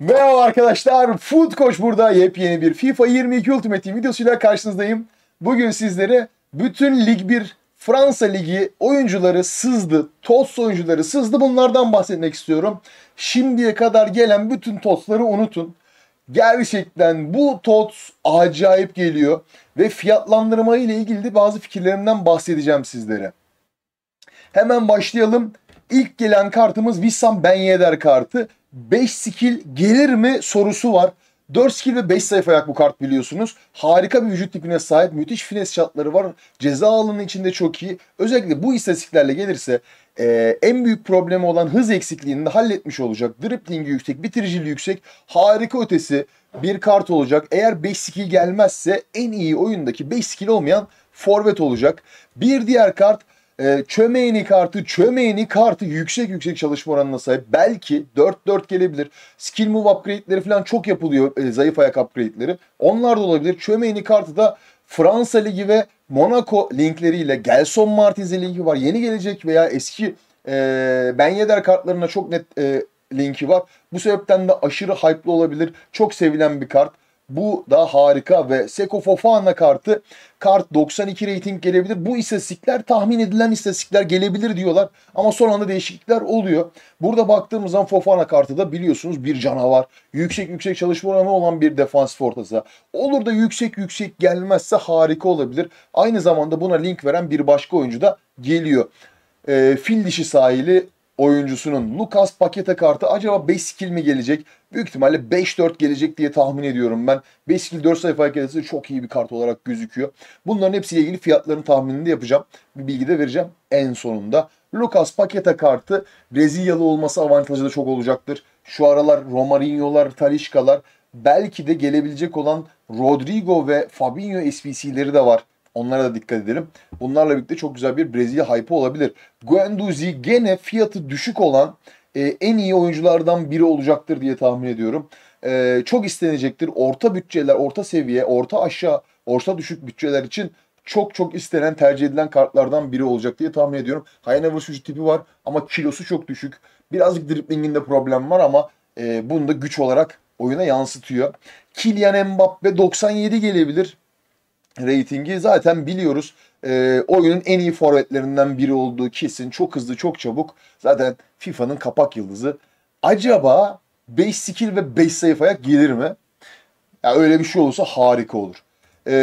Merhaba arkadaşlar, Food Coach burada. Yepyeni bir FIFA 22 Ultimate Team videosuyla karşınızdayım. Bugün sizlere bütün Lig 1 Fransa Ligi oyuncuları sızdı, TOTS oyuncuları sızdı. Bunlardan bahsetmek istiyorum. Şimdiye kadar gelen bütün TOTS'ları unutun. Gerçekten bu TOTS acayip geliyor ve fiyatlandırma ile ilgili de bazı fikirlerimden bahsedeceğim sizlere. Hemen başlayalım. İlk gelen kartımız Wissam Ben Yedder kartı. 5 skill gelir mi sorusu var. 4 skill ve 5 sayfa ayak bu kart biliyorsunuz. Harika bir vücut tipine sahip. Müthiş fines şatları var. Ceza alanının içinde çok iyi. Özellikle bu istatistiklerle gelirse e, en büyük problemi olan hız eksikliğini de halletmiş olacak. Driplingi yüksek, bitiriciliği yüksek. Harika ötesi bir kart olacak. Eğer 5 skill gelmezse en iyi oyundaki 5 skill olmayan forvet olacak. Bir diğer kart e, ee, kartı, artı kartı yüksek yüksek çalışma oranına sahip. Belki 4-4 gelebilir. Skill move upgrade'leri falan çok yapılıyor e, zayıf ayak upgrade'leri. Onlar da olabilir. Çömeğinik kartı da Fransa Ligi ve Monaco linkleriyle Gelson Martins linki var. Yeni gelecek veya eski e, Ben Yedder kartlarına çok net e, linki var. Bu sebepten de aşırı hype'lı olabilir. Çok sevilen bir kart. Bu da harika ve Seko Fofana kartı kart 92 rating gelebilir. Bu istatistikler tahmin edilen istatistikler gelebilir diyorlar. Ama son anda değişiklikler oluyor. Burada baktığımız zaman Fofana kartı da biliyorsunuz bir canavar. Yüksek yüksek çalışma oranı olan bir defans ortası. Olur da yüksek yüksek gelmezse harika olabilir. Aynı zamanda buna link veren bir başka oyuncu da geliyor. E, fil dişi sahili oyuncusunun Lucas Paqueta kartı acaba 5 skill mi gelecek? Büyük ihtimalle 5-4 gelecek diye tahmin ediyorum ben. 5 skill 4 sayfa hareketi çok iyi bir kart olarak gözüküyor. Bunların hepsiyle ilgili fiyatların tahminini de yapacağım. Bir bilgi de vereceğim en sonunda. Lucas Paqueta kartı Brezilyalı olması avantajı da çok olacaktır. Şu aralar Romarinho'lar, Talişka'lar belki de gelebilecek olan Rodrigo ve Fabinho SPC'leri de var Onlara da dikkat edelim. Bunlarla birlikte çok güzel bir Brezilya hype olabilir. Guendouzi gene fiyatı düşük olan e, en iyi oyunculardan biri olacaktır diye tahmin ediyorum. E, çok istenecektir. Orta bütçeler, orta seviye, orta aşağı, orta düşük bütçeler için çok çok istenen, tercih edilen kartlardan biri olacak diye tahmin ediyorum. Hayne vuruşucu tipi var ama kilosu çok düşük. Birazcık driplinginde problem var ama e, bunu da güç olarak oyuna yansıtıyor. Kylian Mbappe 97 gelebilir reytingi zaten biliyoruz. E, oyunun en iyi forvetlerinden biri olduğu kesin. Çok hızlı, çok çabuk. Zaten FIFA'nın kapak yıldızı. Acaba 5 skill ve 5 sayı ayak gelir mi? Ya öyle bir şey olursa harika olur. E,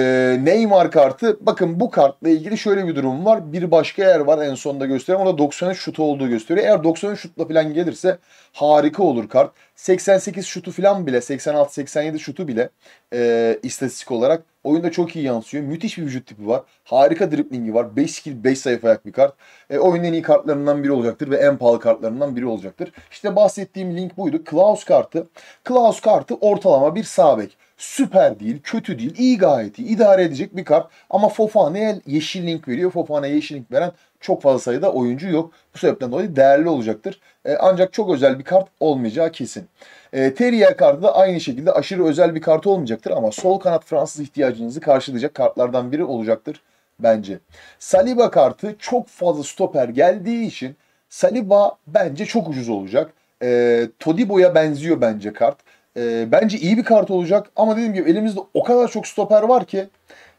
Neymar kartı bakın bu kartla ilgili şöyle bir durum var. Bir başka yer var en sonunda gösteriyorum. O da 93 şutu olduğu gösteriyor. Eğer 93 şutla falan gelirse harika olur kart. 88 şutu falan bile 86-87 şutu bile e, istatistik olarak Oyunda çok iyi yansıyor. Müthiş bir vücut tipi var. Harika driplingi var. 5 skill 5 sayfa ayak bir kart. E, oyunun en iyi kartlarından biri olacaktır ve en pahalı kartlarından biri olacaktır. İşte bahsettiğim link buydu. Klaus kartı. Klaus kartı ortalama bir sağ süper değil, kötü değil, iyi gayet iyi, idare edecek bir kart. Ama Fofana'ya yeşil link veriyor. Fofana'ya yeşil link veren çok fazla sayıda oyuncu yok. Bu sebepten dolayı değerli olacaktır. E, ancak çok özel bir kart olmayacağı kesin. E, Terrier kartı da aynı şekilde aşırı özel bir kart olmayacaktır ama sol kanat Fransız ihtiyacınızı karşılayacak kartlardan biri olacaktır bence. Saliba kartı çok fazla stoper geldiği için Saliba bence çok ucuz olacak. E, Todibo'ya benziyor bence kart. E, bence iyi bir kart olacak ama dediğim gibi elimizde o kadar çok stoper var ki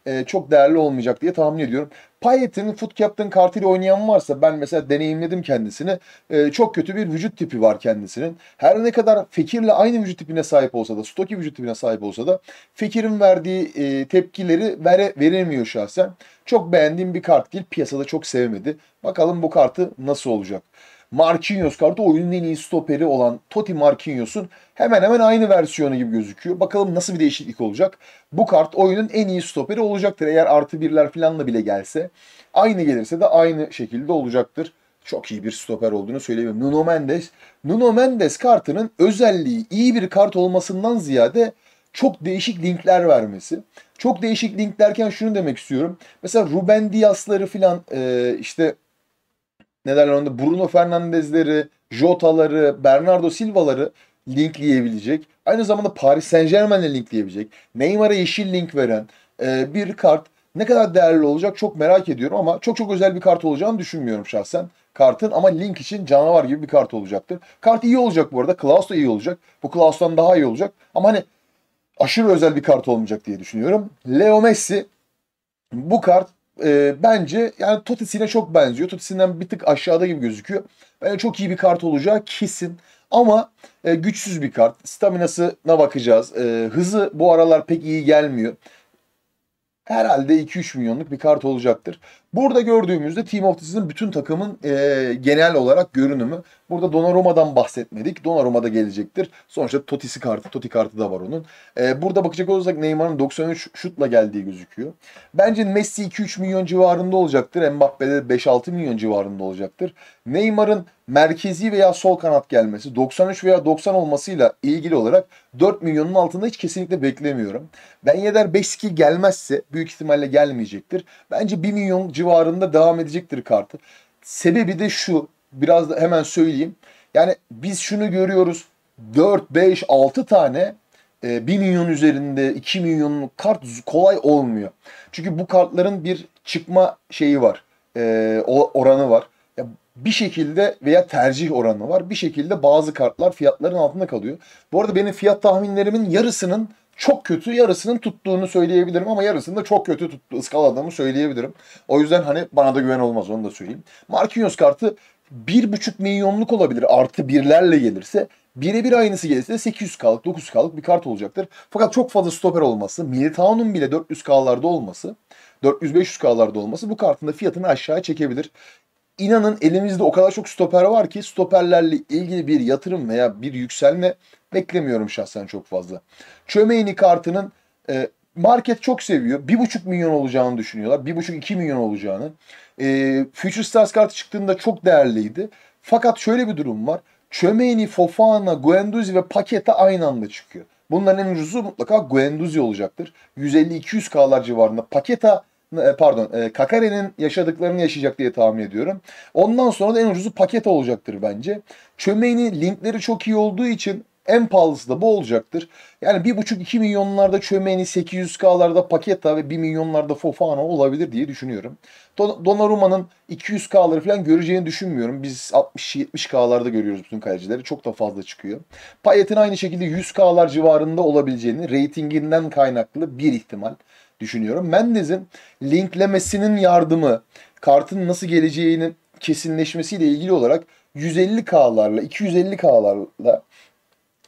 e, çok değerli olmayacak diye tahmin ediyorum. Payet'in Foot Captain kartıyla oynayan varsa ben mesela deneyimledim kendisini. E, çok kötü bir vücut tipi var kendisinin. Her ne kadar Fekir'le aynı vücut tipine sahip olsa da, Stoki vücut tipine sahip olsa da Fekir'in verdiği e, tepkileri vere, verilmiyor şahsen. Çok beğendiğim bir kart değil. Piyasada çok sevmedi. Bakalım bu kartı nasıl olacak. Marquinhos kartı oyunun en iyi stoperi olan Totti Marquinhos'un hemen hemen aynı versiyonu gibi gözüküyor. Bakalım nasıl bir değişiklik olacak. Bu kart oyunun en iyi stoperi olacaktır. Eğer artı birler falanla bile gelse aynı gelirse de aynı şekilde olacaktır. Çok iyi bir stoper olduğunu söyleyebilirim. Nuno Mendes. Nuno Mendes kartının özelliği iyi bir kart olmasından ziyade çok değişik linkler vermesi. Çok değişik link derken şunu demek istiyorum. Mesela Ruben Dias'ları filan e, işte ne derler onda Bruno Fernandez'leri, Jota'ları, Bernardo Silva'ları linkleyebilecek. Aynı zamanda Paris Saint Germain'le linkleyebilecek. Neymar'a yeşil link veren e, bir kart ne kadar değerli olacak çok merak ediyorum ama çok çok özel bir kart olacağını düşünmüyorum şahsen kartın ama link için canavar gibi bir kart olacaktır. Kart iyi olacak bu arada. Klaus da iyi olacak. Bu Klaus'tan daha iyi olacak. Ama hani aşırı özel bir kart olmayacak diye düşünüyorum. Leo Messi bu kart e, bence yani Totis'ine çok benziyor. Totis'inden bir tık aşağıda gibi gözüküyor. Bence çok iyi bir kart olacağı kesin. Ama e, güçsüz bir kart. Staminasına bakacağız. E, hızı bu aralar pek iyi gelmiyor. Herhalde 2-3 milyonluk bir kart olacaktır. Burada gördüğümüzde Team of the Season bütün takımın e, genel olarak görünümü. Burada Donnarumma'dan bahsetmedik. Donnarumma da gelecektir. Sonuçta Totis'i kartı, Totti kartı da var onun. E, burada bakacak olursak Neymar'ın 93 şutla geldiği gözüküyor. Bence Messi 2-3 milyon civarında olacaktır. Mbappe de 5-6 milyon civarında olacaktır. Neymar'ın merkezi veya sol kanat gelmesi 93 veya 90 olmasıyla ilgili olarak 4 milyonun altında hiç kesinlikle beklemiyorum. Ben Yeder 5 gelmezse büyük ihtimalle gelmeyecektir. Bence 1 milyon civarında civarında devam edecektir kartı. Sebebi de şu. Biraz da hemen söyleyeyim. Yani biz şunu görüyoruz. 4, 5, 6 tane 1 e, milyon üzerinde 2 milyonluk kart kolay olmuyor. Çünkü bu kartların bir çıkma şeyi var. E, oranı var. bir şekilde veya tercih oranı var. Bir şekilde bazı kartlar fiyatların altında kalıyor. Bu arada benim fiyat tahminlerimin yarısının çok kötü yarısının tuttuğunu söyleyebilirim ama yarısında çok kötü tuttu, ıskaladığımı söyleyebilirim. O yüzden hani bana da güven olmaz onu da söyleyeyim. Marquinhos kartı 1,5 milyonluk olabilir artı birlerle gelirse. Birebir aynısı gelirse 800K'lık 900K'lık bir kart olacaktır. Fakat çok fazla stoper olması, Militao'nun bile 400K'larda olması, 400-500K'larda olması bu kartın da fiyatını aşağı çekebilir. İnanın elimizde o kadar çok stoper var ki stoperlerle ilgili bir yatırım veya bir yükselme Beklemiyorum şahsen çok fazla. Çömeğini kartının e, market çok seviyor. 1,5 milyon olacağını düşünüyorlar. 1,5-2 milyon olacağını. E, Future Stars kartı çıktığında çok değerliydi. Fakat şöyle bir durum var. Çömeğini, Fofana, Guendouzi ve Paketa aynı anda çıkıyor. Bunların en ucuzu mutlaka Guendouzi olacaktır. 150-200 K'lar civarında. Paketa e, pardon e, Kakare'nin yaşadıklarını yaşayacak diye tahmin ediyorum. Ondan sonra da en ucuzu paket olacaktır bence. Çömeğinin linkleri çok iyi olduğu için en pahalısı da bu olacaktır. Yani 1,5-2 milyonlarda çömeni 800K'larda Paketa ve 1 milyonlarda Fofana olabilir diye düşünüyorum. Don Donnarumma'nın 200K'ları falan göreceğini düşünmüyorum. Biz 60-70K'larda görüyoruz bütün kalecileri. Çok da fazla çıkıyor. Payet'in aynı şekilde 100K'lar civarında olabileceğini reytinginden kaynaklı bir ihtimal düşünüyorum. Mendez'in linklemesinin yardımı, kartın nasıl geleceğinin kesinleşmesiyle ilgili olarak 150K'larla, 250K'larla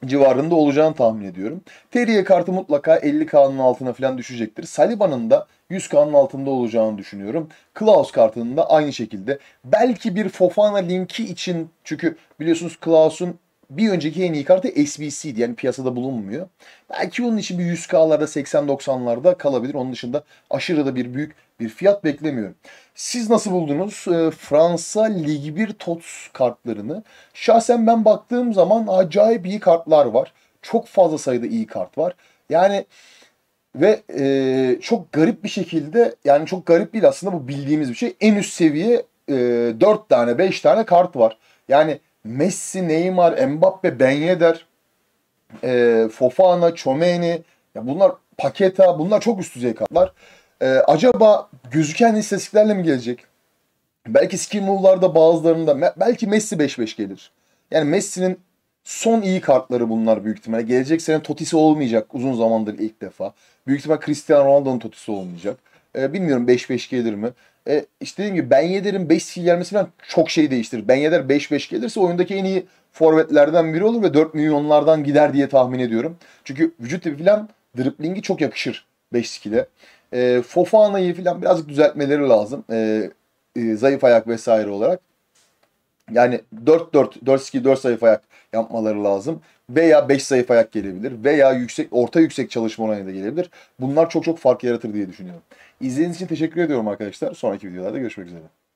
civarında olacağını tahmin ediyorum. Teriye kartı mutlaka 50K'nın altına falan düşecektir. Saliba'nın da 100K'nın altında olacağını düşünüyorum. Klaus kartının da aynı şekilde. Belki bir Fofana linki için çünkü biliyorsunuz Klaus'un bir önceki en iyi kartı SBC'di yani piyasada bulunmuyor. Belki onun için bir 100K'larda 80-90'larda kalabilir. Onun dışında aşırı da bir büyük bir fiyat beklemiyorum. Siz nasıl buldunuz e, Fransa Lig 1 TOTS kartlarını? Şahsen ben baktığım zaman acayip iyi kartlar var. Çok fazla sayıda iyi kart var. Yani ve e, çok garip bir şekilde yani çok garip değil aslında bu bildiğimiz bir şey. En üst seviye e, 4 tane 5 tane kart var. Yani Messi, Neymar, Mbappe, Ben Yedder, e, Fofana, Chomeni ya bunlar Paketa bunlar çok üst düzey kartlar. E, acaba gözüken istatistiklerle mi gelecek? Belki skill move'larda bazılarında belki Messi 5-5 gelir. Yani Messi'nin son iyi kartları bunlar büyük ihtimalle. Gelecek sene Totisi olmayacak uzun zamandır ilk defa. Büyük ihtimal Cristiano Ronaldo'nun Totisi olmayacak. E, bilmiyorum 5-5 gelir mi? E, işte dediğim gibi Ben Yedder'in 5 skill gelmesi falan çok şey değiştirir. Ben Yedder 5-5 gelirse oyundaki en iyi forvetlerden biri olur ve 4 milyonlardan gider diye tahmin ediyorum. Çünkü vücut tipi falan driplingi çok yakışır 5 skill'e. E, Fofana'yı falan birazcık düzeltmeleri lazım. E, e, zayıf ayak vesaire olarak. Yani 4-4, 4-2, 4 sayfa ayak yapmaları lazım. Veya 5 sayfa ayak gelebilir. Veya yüksek orta yüksek çalışma oranı da gelebilir. Bunlar çok çok fark yaratır diye düşünüyorum. İzlediğiniz için teşekkür ediyorum arkadaşlar. Sonraki videolarda görüşmek üzere.